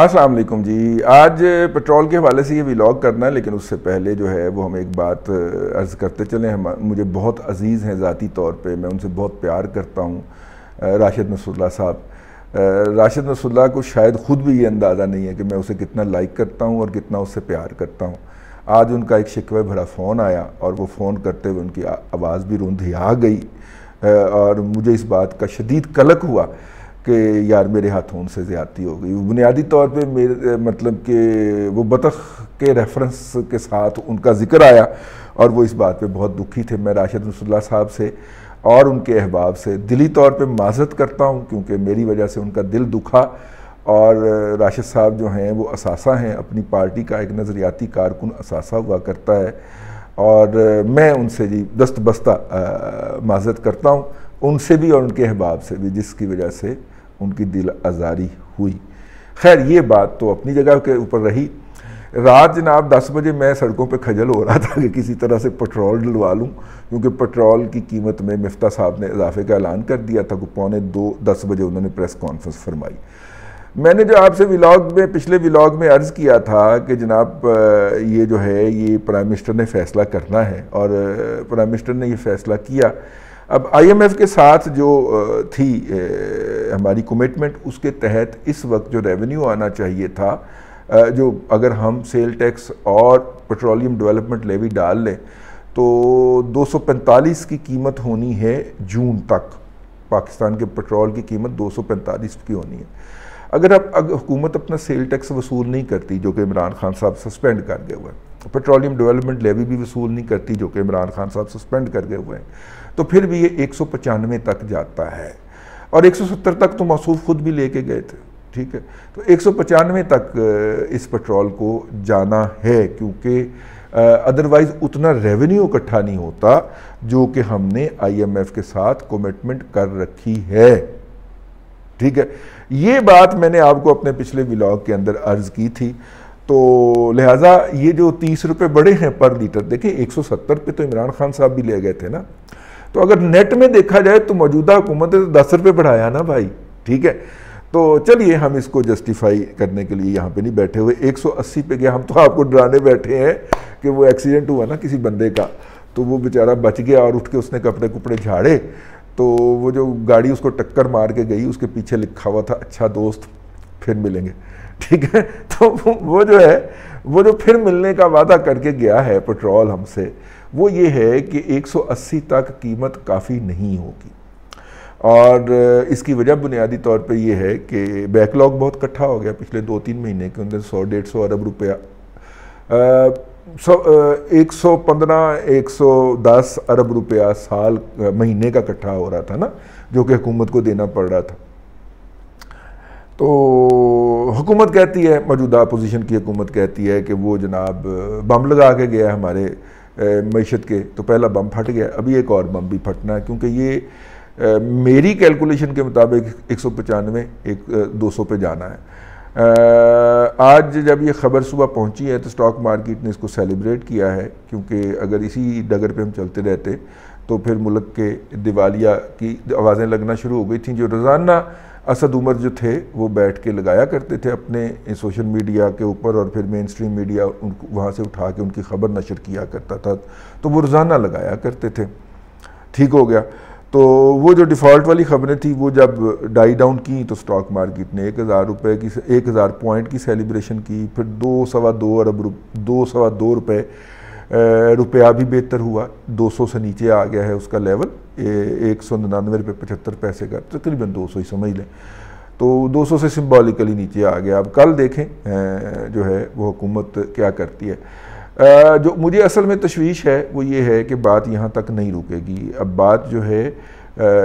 असलम जी आज पेट्रोल के हवाले से ये विलाग करना है लेकिन उससे पहले जो है वो हम एक बात अर्ज़ करते चलें हम मुझे बहुत अजीज़ हैं ज़ाती तौर पे मैं उनसे बहुत प्यार करता हूँ राशिद नसरुल्ला साहब राशिद नसरुल्ला को शायद ख़ुद भी ये अंदाज़ा नहीं है कि मैं उसे कितना लाइक करता हूँ और कितना उससे प्यार करता हूँ आज उनका एक शिकवे भरा फ़ोन आया और वो फ़ोन करते हुए उनकी आवाज़ भी रुंधी आ गई और मुझे इस बात का शदीद कलक हुआ कि यार मेरे हाथों से ज़्यादती हो गई बुनियादी तौर पे मेरे मतलब कि वो बतख के रेफरेंस के साथ उनका जिक्र आया और वो इस बात पे बहुत दुखी थे मैं राशिद रसुल्ला साहब से और उनके अहबाब से दिली तौर पे माजत करता हूँ क्योंकि मेरी वजह से उनका दिल दुखा और राशिद साहब जो हैं वो असासा हैं अपनी पार्टी का एक नज़रियाती कारकुन असासा हुआ करता है और मैं उनसे जी दस्त बस्ता माजत करता हूँ उनसे भी और उनके अहबाब से भी जिसकी वजह से उनकी दिल आज़ारी हुई खैर ये बात तो अपनी जगह के ऊपर रही रात जनाब दस बजे मैं सड़कों पे खजल हो रहा था कि किसी तरह से पेट्रोल डलवा लूँ क्योंकि पेट्रोल की कीमत में मिफ्ता साहब ने इजाफे का ऐलान कर दिया था कि पौने दो दस बजे उन्होंने प्रेस कॉन्फ्रेंस फरमाई मैंने जो आपसे व्लाग में पिछले व्लाग में अर्ज़ किया था कि जनाब ये जो है ये प्राइम मिनिस्टर ने फ़ैसला करना है और प्राइम मिनिस्टर ने ये फ़ैसला किया अब आईएमएफ के साथ जो थी हमारी कमिटमेंट उसके तहत इस वक्त जो रेवेन्यू आना चाहिए था जो अगर हम सेल टैक्स और पेट्रोलियम डेवलपमेंट लेवी डाल लें तो 245 की कीमत होनी है जून तक पाकिस्तान के पेट्रोल की कीमत 245 की होनी है अगर आप अगर हुकूमत अपना सेल टैक्स वसूल नहीं करती जो कि इमरान खान साहब सस्पेंड कर गए हुए हैं पेट्रोलियम डेवलपमेंट लेवी भी वसूल नहीं करती जो कि इमरान खान साहब सस्पेंड कर गए हुए हैं तो फिर भी ये एक सौ पचानवे तक जाता है और एक सौ सत्तर तक तो मसूफ खुद भी लेके गए थे ठीक है तो एक सौ पचानवे तक इस पेट्रोल को जाना है क्योंकि अदरवाइज़ उतना रेवेन्यू इकट्ठा नहीं होता जो कि हमने आईएमएफ के साथ कमिटमेंट कर रखी है ठीक है ये बात मैंने आपको अपने पिछले ब्लॉग के अंदर अर्ज की थी तो लिहाजा ये जो तीस रुपये बड़े हैं पर लीटर देखिए सत्तर पे तो इमरान खान साहब भी ले गए थे ना तो अगर नेट में देखा जाए तो मौजूदा हुकूमत ने तो दस रुपये बढ़ाया ना भाई ठीक है तो चलिए हम इसको जस्टिफाई करने के लिए यहाँ पे नहीं बैठे हुए 180 पे गया हम तो आपको डराने बैठे हैं कि वो एक्सीडेंट हुआ ना किसी बंदे का तो वो बेचारा बच गया और उठ के उसने कपड़े कुपड़े झाड़े तो वो जो गाड़ी उसको टक्कर मार के गई उसके पीछे लिखा हुआ था अच्छा दोस्त फिर मिलेंगे ठीक है तो वो जो है वो जो फिर मिलने का वादा करके गया है पेट्रोल हमसे वो ये है कि 180 तक कीमत काफ़ी नहीं होगी और इसकी वजह बुनियादी तौर पे ये है कि बैकलॉग बहुत इकट्ठा हो गया पिछले दो तीन महीने के अंदर सौ डेढ़ सौ अरब रुपया 115 एक सौ पंद्रह एक सौ दस अरब रुपया साल महीने का इकट्ठा हो रहा था ना जो कि हुकूमत को देना पड़ रहा था तो हुकूमत कहती है मौजूदा अपोजिशन की हुकूमत कहती है कि वो जनाब बम लगा के गया हमारे मीशत के तो पहला बम फट गया अभी एक और बम भी फटना है क्योंकि ये आ, मेरी कैलकुलेशन के मुताबिक एक सौ पचानवे एक दो सौ पे जाना है आज जब ये ख़बर सुबह पहुंची है तो स्टॉक मार्केट ने इसको सेलिब्रेट किया है क्योंकि अगर इसी डगर पे हम चलते रहते तो फिर मुल्क के दिवालिया की आवाज़ें लगना शुरू हो गई थी जो रोज़ाना असद उमर जो थे वो बैठ के लगाया करते थे अपने सोशल मीडिया के ऊपर और फिर मेन स्ट्रीम मीडिया उनको वहाँ से उठा के उनकी खबर नशर किया करता था तो वो रोज़ाना लगाया करते थे ठीक हो गया तो वो जो डिफ़ॉल्ट वाली ख़बरें थी वो जब डाई डाउन की तो स्टॉक मार्केट ने एक हज़ार रुपये की एक हज़ार पॉइंट की सेलिब्रेशन की फिर दो सवा दो अरब दो सवा दो रुपये रुपया भी बेहतर हुआ 200 से नीचे आ गया है उसका लेवल ए, एक सौ निन्यानवे रुपये पचहत्तर पैसे का तकरीबन तो सौ ही समझ लें तो 200 से सिम्बॉलिकली नीचे आ गया अब कल देखें जो है वो हुकूमत क्या करती है जो मुझे असल में तशवीश है वो ये है कि बात यहाँ तक नहीं रुकेगी अब बात जो है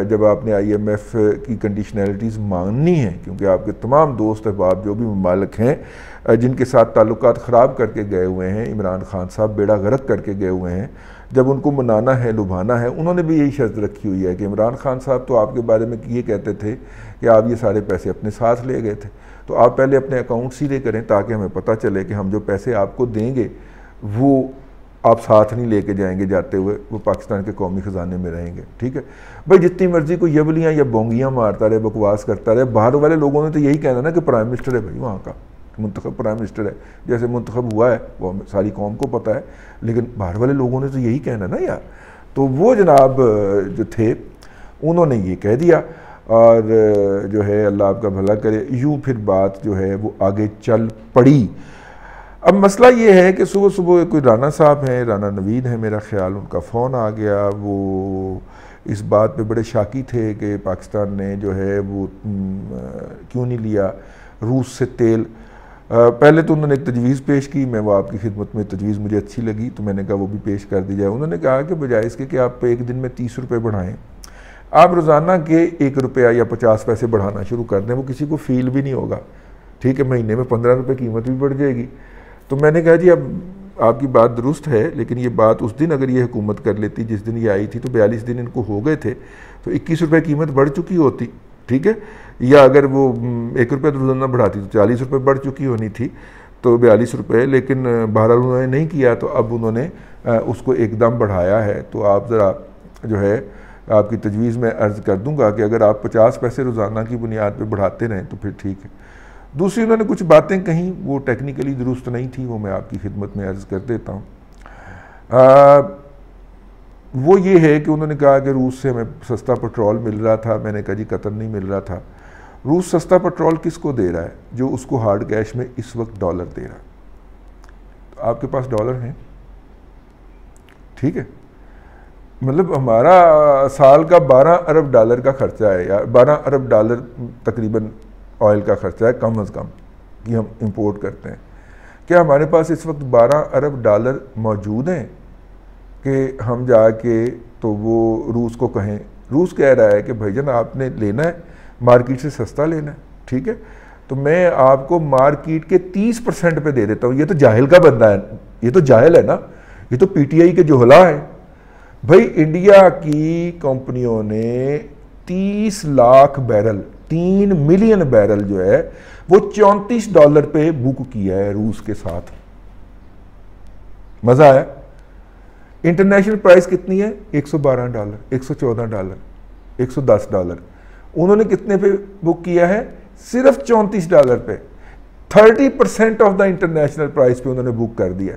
जब आपने आईएमएफ की कंडीशनलिटीज़ मांगनी है क्योंकि आपके तमाम दोस्त अहबाब जो भी ममालक हैं जिनके साथ ताल्लुक ख़राब करके गए हुए हैं इमरान खान साहब बेड़ा गरक करके गए हुए हैं जब उनको मनाना है लुभाना है उन्होंने भी यही शर्त रखी हुई है कि इमरान खान साहब तो आपके बारे में ये कहते थे कि आप ये सारे पैसे अपने साथ ले गए थे तो आप पहले अपने अकाउंट सीधे करें ताकि हमें पता चले कि हम जो पैसे आपको देंगे वो आप साथ नहीं लेके जाएंगे जाते हुए वो पाकिस्तान के कौमी ख़जाने में रहेंगे ठीक है भाई जितनी मर्ज़ी को यबलियाँ या बोंगियाँ मारता रहे बकवास करता रहे बाहर वाले लोगों ने तो यही कहना ना कि प्राइम मिनिस्टर है भाई वहाँ का मंतखब प्राइम मिनिस्टर है जैसे मंतखब हुआ है वो सारी कौम को पता है लेकिन बाहर वाले लोगों ने तो यही कहना ना यार तो वो जनाब जो थे उन्होंने ये कह दिया और जो है अल्लाह आपका भला करे यूँ फिर बात जो है वो आगे चल पड़ी अब मसला ये है कि सुबह सुबह कोई राना साहब हैं राना नवीद हैं मेरा ख्याल उनका फ़ोन आ गया वो इस बात पे बड़े शाकी थे कि पाकिस्तान ने जो है वो क्यों नहीं लिया रूस से तेल पहले तो उन्होंने एक तजवीज़ पेश की मैं वो आपकी खिदमत में तजवीज़ मुझे अच्छी लगी तो मैंने कहा वो भी पेश कर दी जाए उन्होंने कहा कि बजाय इसके कि आप एक दिन में तीस रुपये बढ़ाएँ आप रोज़ाना के एक रुपया या पचास पैसे बढ़ाना शुरू कर दें वो किसी को फील भी नहीं होगा ठीक है महीने में पंद्रह रुपये कीमत भी बढ़ जाएगी तो मैंने कहा जी अब आपकी बात दुरुस्त है लेकिन ये बात उस दिन अगर ये हुकूमत कर लेती जिस दिन ये आई थी तो बयालीस दिन इनको हो गए थे तो इक्कीस रुपये कीमत बढ़ चुकी होती ठीक है या अगर वो एक रुपये तो रोज़ाना बढ़ाती तो चालीस रुपये बढ़ चुकी होनी थी तो बयालीस रुपये लेकिन बहरहाल उन्होंने नहीं किया तो अब उन्होंने उसको एकदम बढ़ाया है तो आप ज़रा जो है आपकी तजवीज़ में अर्ज़ कर दूँगा कि अगर आप पचास पैसे रोज़ाना की बुनियाद पर बढ़ाते रहें तो फिर ठीक है दूसरी उन्होंने कुछ बातें कहीं वो टेक्निकली दुरुस्त नहीं थी वो मैं आपकी खिदमत में अर्ज़ कर देता हूँ वो ये है कि उन्होंने कहा कि रूस से हमें सस्ता पेट्रोल मिल रहा था मैंने कहा जी कतर नहीं मिल रहा था रूस सस्ता पेट्रोल किसको दे रहा है जो उसको हार्ड कैश में इस वक्त डॉलर दे रहा है तो आपके पास डॉलर हैं ठीक है मतलब हमारा साल का 12 अरब डॉलर का खर्चा है यार 12 अरब डॉलर तकरीबन ऑयल का ख़र्चा है कम अज़ कम कि हम इम्पोर्ट करते हैं क्या हमारे पास इस वक्त 12 अरब डॉलर मौजूद हैं कि हम जाके तो वो रूस को कहें रूस कह रहा है कि जान आपने लेना है मार्केट से सस्ता लेना है ठीक है तो मैं आपको मार्केट के 30 परसेंट पर दे देता हूँ ये तो जाहिल का बंदा है ये तो जाहिल है ना ये तो पीटीआई के जोहला है भाई इंडिया की कंपनियों ने 30 लाख बैरल तीन मिलियन बैरल जो है वो चौंतीस डॉलर पे बुक किया है रूस के साथ मजा आया इंटरनेशनल प्राइस कितनी है 112 डॉलर 114 डॉलर 110 डॉलर उन्होंने कितने पे बुक किया है सिर्फ चौंतीस डॉलर पे 30 percent off the international price पे उन्होंने बुक कर दिया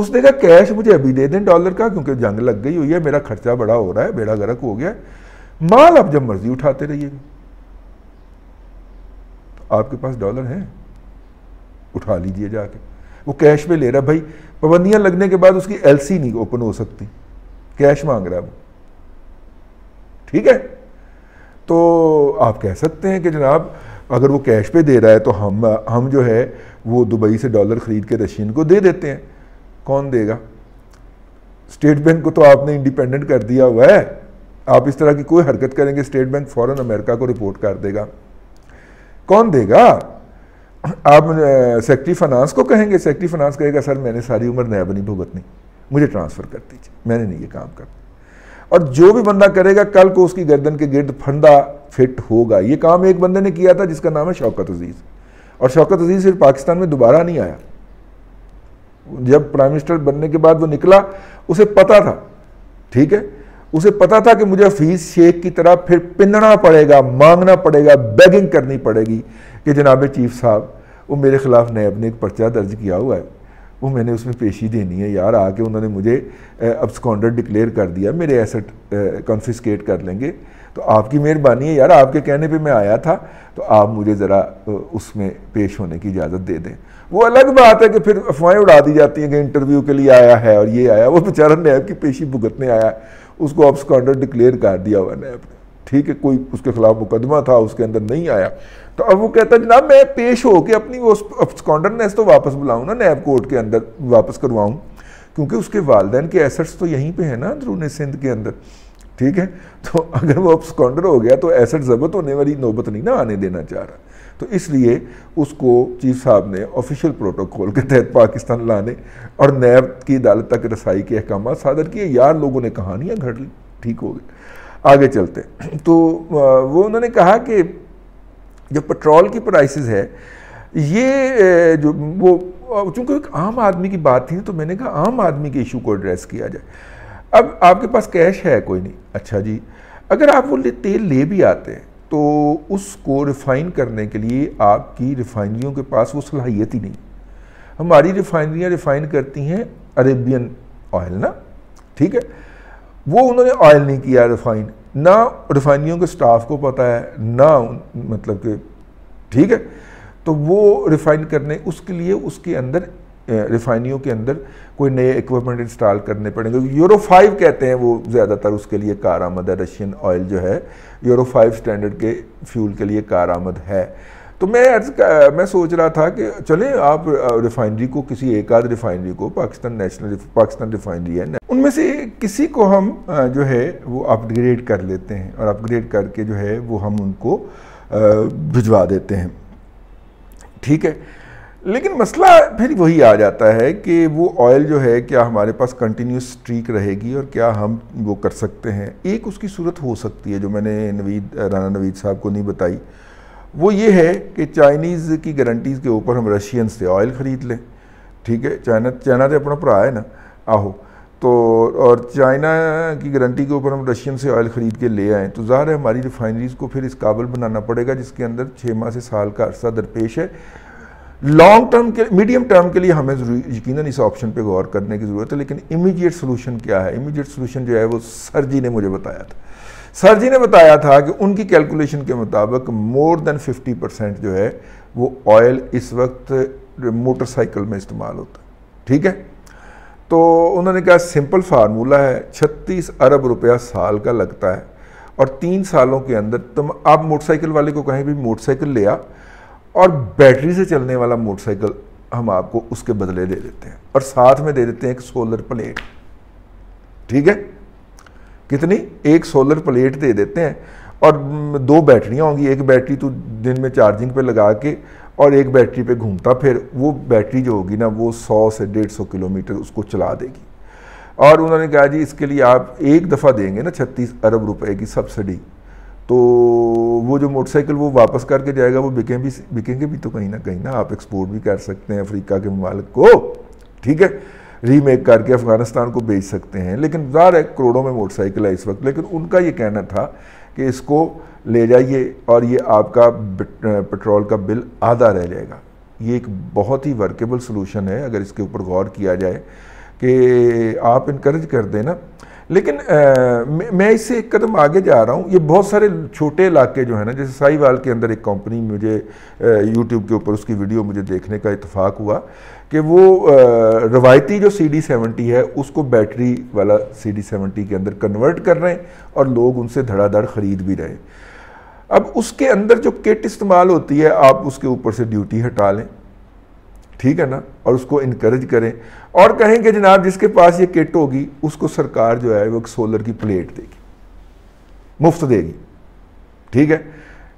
उसने कहा कैश मुझे अभी दे दें डॉलर का क्योंकि जंग लग गई हुई है मेरा खर्चा बड़ा हो रहा है बेड़ा गर्क हो गया माल आप जब मर्जी उठाते रहिएगा आपके पास डॉलर है उठा लीजिए जाके वो कैश में ले रहा भाई पाबंदियाँ लगने के बाद उसकी एलसी नहीं ओपन हो सकती कैश मांग रहा है वो ठीक है तो आप कह सकते हैं कि जनाब अगर वो कैश पे दे रहा है तो हम हम जो है वो दुबई से डॉलर ख़रीद के रशियन को दे देते हैं कौन देगा स्टेट बैंक को तो आपने इंडिपेंडेंट कर दिया हुआ है आप इस तरह की कोई हरकत करेंगे स्टेट बैंक फॉरेन अमेरिका को रिपोर्ट कर देगा कौन देगा आप सेक्रेटरी फाइनेंस को कहेंगे सेक्रेटरी फाइनेंस कहेगा सर मैंने सारी उम्र नया बनी भुगतनी मुझे ट्रांसफ़र कर दीजिए मैंने नहीं ये काम करना और जो भी बंदा करेगा कल को उसकी गर्दन के गिर्द फंदा फिट होगा ये काम एक बंदे ने किया था जिसका नाम है शौकत अजीज़ और शौकत अजीज़ फिर पाकिस्तान में दोबारा नहीं आया जब प्राइम मिनिस्टर बनने के बाद वो निकला उसे पता था ठीक है उसे पता था कि मुझे फीस शेख की तरह फिर पिनना पड़ेगा मांगना पड़ेगा बैगिंग करनी पड़ेगी कि जनाब चीफ साहब वो मेरे ख़िलाफ़ नैब ने एक पर्चा दर्ज किया हुआ है वो मैंने उसमें पेशी देनी है यार आके उन्होंने मुझे अब्सकॉन्डर डिक्लेयर कर दिया मेरे एसेट कॉन्फिस्केट कर लेंगे तो आपकी मेहरबानी है यार आपके कहने पे मैं आया था तो आप मुझे ज़रा उसमें पेश होने की इजाज़त दे दें वो अलग बात है कि फिर अफवाहें उड़ा दी जाती हैं कि इंटरव्यू के लिए आया है और ये आया वो बेचारा नैब की पेशी भुगतने आया है उसको स्कॉन्डर डिक्लेयर कर दिया हुआ नैब ने ठीक है कोई उसके खिलाफ मुकदमा था उसके अंदर नहीं आया तो अब वो कहता जनाब मैं पेश होकर अपनी वो स्कॉन्डरनेस तो वापस बुलाऊँ ना नैब कोर्ट के अंदर वापस करवाऊँ क्योंकि उसके वालदेन के एसेट्स तो यहीं पर है ना अंदरून सिंध के अंदर ठीक है तो अगर वो स्कॉन्डर हो गया तो एसेट जबत होने वाली नौबत नहीं ना आने देना चाह रहा तो इसलिए उसको चीफ साहब ने ऑफिशियल प्रोटोकॉल के तहत पाकिस्तान लाने और नैब की अदालत तक रसाई के अहकाम सादर किए यार लोगों ने कहानियाँ घट ली ठीक हो गए आगे चलते तो वो उन्होंने कहा कि जो पेट्रोल की प्राइसेस है ये जो वो चूँकि एक आम आदमी की बात थी तो मैंने कहा आम आदमी के इशू को एड्रेस किया जाए अब आपके पास कैश है कोई नहीं अच्छा जी अगर आप वो ले, तेल ले भी आते हैं तो उसको रिफ़ाइन करने के लिए आपकी रिफ़ाइनरियों के पास वो सलाहियत ही नहीं हमारी रिफ़ाइनरियाँ रिफ़ाइन करती हैं अरेबियन ऑयल ना ठीक है वो उन्होंने ऑयल नहीं किया रिफ़ाइन ना रिफ़ाइनरियों के स्टाफ को पता है ना मतलब कि ठीक है तो वो रिफ़ाइन करने उसके लिए उसके अंदर रिफाइनियों के अंदर कोई नए इक्विपमेंट इंस्टॉल करने पड़ेंगे यूरो फाइव कहते हैं वो ज़्यादातर उसके लिए कार आमद है रशियन ऑयल जो है यूरो फाइव स्टैंडर्ड के फ्यूल के लिए कार आमद है तो मैं मैं सोच रहा था कि चलें आप रिफाइनरी को किसी एक आध रिफाइनरी को पाकिस्तान नेशनल पाकिस्तान रिफाइनरी है उनमें से किसी को हम जो है वो अपग्रेड कर लेते हैं और अपग्रेड करके जो है वो हम उनको भिजवा देते हैं ठीक है लेकिन मसला फिर वही आ जाता है कि वो ऑयल जो है क्या हमारे पास कंटिन्यूस स्ट्रीक रहेगी और क्या हम वो कर सकते हैं एक उसकी सूरत हो सकती है जो मैंने नवीद राना नवीद साहब को नहीं बताई वो ये है कि चाइनीज़ की गारंटीज़ के ऊपर हम रशियन से ऑयल ख़रीद लें ठीक है चाइना चाइना तो अपना भरा है ना आहो तो और चाइना की गारंटी के ऊपर हम रशियन से ऑयल ख़रीद के ले आएँ तो ज़ाहिर है हमारी रिफाइनरीज़ को फिर इस काबल बनाना पड़ेगा जिसके अंदर छः माह से साल का अरसा दरपेश है लॉन्ग टर्म के मीडियम टर्म के लिए हमें यकीन इस ऑप्शन पे गौर करने की ज़रूरत है लेकिन इमीडिएट सोलूशन क्या है इमीडिएट सोल्यूशन जो है वो सर जी ने मुझे बताया था सर जी ने बताया था कि उनकी कैलकुलेशन के मुताबिक मोर देन 50 परसेंट जो है वो ऑयल इस वक्त मोटरसाइकिल में इस्तेमाल होता है ठीक है तो उन्होंने कहा सिंपल फार्मूला है छत्तीस अरब रुपया साल का लगता है और तीन सालों के अंदर तुम आप मोटरसाइकिल वाले को कहीं भी मोटरसाइकिल ले आ और बैटरी से चलने वाला मोटरसाइकिल हम आपको उसके बदले दे देते हैं और साथ में दे देते हैं एक सोलर प्लेट ठीक है कितनी एक सोलर प्लेट दे देते हैं और दो बैटरियाँ होंगी एक बैटरी तो दिन में चार्जिंग पे लगा के और एक बैटरी पे घूमता फिर वो बैटरी जो होगी ना वो 100 से 150 किलोमीटर उसको चला देगी और उन्होंने कहा जी इसके लिए आप एक दफ़ा देंगे ना 36 अरब रुपए की सब्सिडी तो वो जो मोटरसाइकिल वो वापस करके जाएगा वो बिकें भी बिकेंगे भी तो कहीं ना कहीं ना आप एक्सपोर्ट भी कर सकते हैं अफ्रीका के ममालिक को ठीक है रीमेक करके अफ़गानिस्तान को बेच सकते हैं लेकिन ज़ाहिर है करोड़ों में मोटरसाइकिल है इस वक्त लेकिन उनका ये कहना था कि इसको ले जाइए और ये आपका पेट्रोल का बिल आधा रह जाएगा ये एक बहुत ही वर्केबल सोलूशन है अगर इसके ऊपर गौर किया जाए कि आप इनक्रेज कर देना लेकिन आ, मैं इससे एक कदम आगे जा रहा हूँ ये बहुत सारे छोटे इलाके जो है ना जैसे साहिवाल के अंदर एक कंपनी मुझे यूट्यूब के ऊपर उसकी वीडियो मुझे देखने का इतफाक़ हुआ कि वो रवायती जो सी डी सेवेंटी है उसको बैटरी वाला सी डी सेवेंटी के अंदर कन्वर्ट कर रहे हैं और लोग उनसे धड़ाधड़ ख़रीद भी रहे हैं अब उसके अंदर जो किट इस्तेमाल होती है आप उसके ऊपर से ड्यूटी हटा लें ठीक है ना और उसको इनक्रेज करें और कहें कि जनाब जिसके पास ये किट होगी उसको सरकार जो है वो एक सोलर की प्लेट देगी मुफ्त देगी ठीक है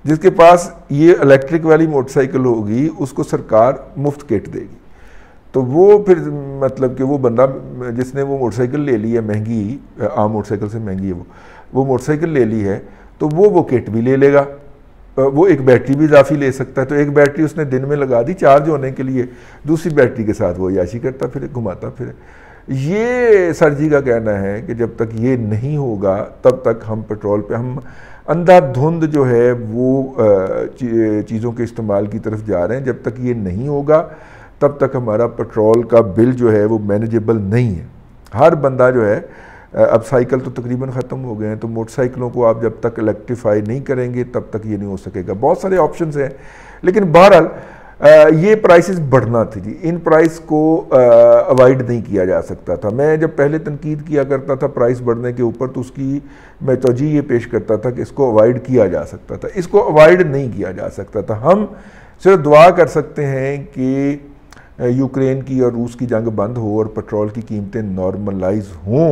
जिसके पास ये इलेक्ट्रिक वाली मोटरसाइकिल होगी उसको सरकार मुफ्त किट देगी तो वो फिर मतलब कि वो बंदा जिसने वो मोटरसाइकिल ले ली है महंगी आम मोटरसाइकिल से महंगी है वो वो मोटरसाइकिल ले ली है तो वो वो किट भी ले लेगा वो एक बैटरी भी इजाफी ले सकता है तो एक बैटरी उसने दिन में लगा दी चार्ज होने के लिए दूसरी बैटरी के साथ वो याशी करता फिर घुमाता फिर ये सर जी का कहना है कि जब तक ये नहीं होगा तब तक हम पेट्रोल पे हम अंधाधुंध जो है वो चीज़ों के इस्तेमाल की तरफ जा रहे हैं जब तक ये नहीं होगा तब तक हमारा पेट्रोल का बिल जो है वो मैनेजेबल नहीं है हर बंदा जो है अब साइकिल तो तकरीबन ख़त्म हो गए हैं तो मोटरसाइकिलों को आप जब तक इलेक्ट्रीफाई नहीं करेंगे तब तक ये नहीं हो सकेगा बहुत सारे ऑप्शन हैं लेकिन बहरहाल ये प्राइसेस बढ़ना थी जी इन प्राइस को अवॉइड नहीं किया जा सकता था मैं जब पहले तनकीद किया करता था प्राइस बढ़ने के ऊपर तो उसकी मैं तोजी ये पेश करता था कि इसको अवॉइड किया जा सकता था इसको अवॉइड नहीं किया जा सकता था हम सिर्फ दुआ कर सकते हैं कि यूक्रेन की और रूस की जंग बंद हो और पेट्रोल की कीमतें नॉर्मलाइज हों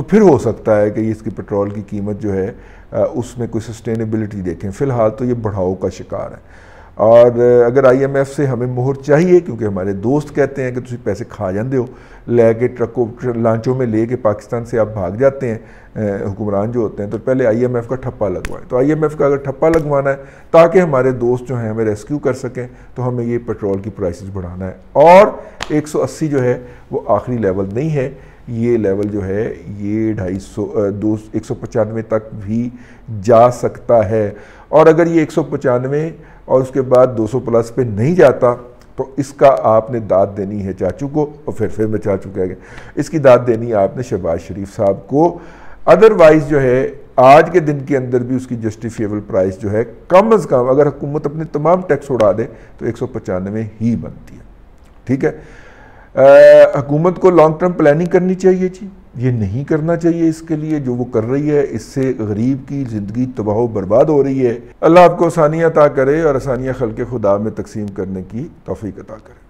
तो फिर हो सकता है कि इसकी पेट्रोल की कीमत जो है उसमें कोई सस्टेनेबिलिटी देखें फ़िलहाल तो ये बढ़ाओ का शिकार है और अगर आईएमएफ से हमें मोहर चाहिए क्योंकि हमारे दोस्त कहते हैं कि तुम पैसे खा जाते हो लेके ट्रकों लांचों में ले के पाकिस्तान से आप भाग जाते हैं हुक्मरान जो होते हैं तो पहले आईएमएफ का ठप्पा लगवाएं तो आईएमएफ का अगर ठप्पा लगवाना है ताकि हमारे दोस्त जो हैं हमें रेस्क्यू कर सकें तो हमें ये पेट्रोल की प्राइस बढ़ाना है और एक जो है वो आखिरी लेवल नहीं है ये लेवल जो है ये ढाई सौ दो एक सौ पचानवे तक भी जा सकता है और अगर ये एक सौ पचानवे और उसके बाद दो सौ प्लस पे नहीं जाता तो इसका आपने दाद देनी है चाचू को और फिर फिर मैं चाचू कह गया इसकी दाद देनी है आपने शहबाज शरीफ साहब को अदरवाइज़ जो है आज के दिन के अंदर भी उसकी जस्टिफिएबल प्राइस जो है कम अज़ कम अगर हुकूमत अपने तमाम टैक्स उड़ा दे तो एक ही बनती है ठीक है हुकूमत को लॉन्ग टर्म प्लानिंग करनी चाहिए जी ये नहीं करना चाहिए इसके लिए जो वो कर रही है इससे गरीब की ज़िंदगी तबाह बर्बाद हो रही है अल्लाह आपको आसानियाँ अता करे और आसानियाँ खल के खुदा में तकसीम करने की तोफ़ी अता करे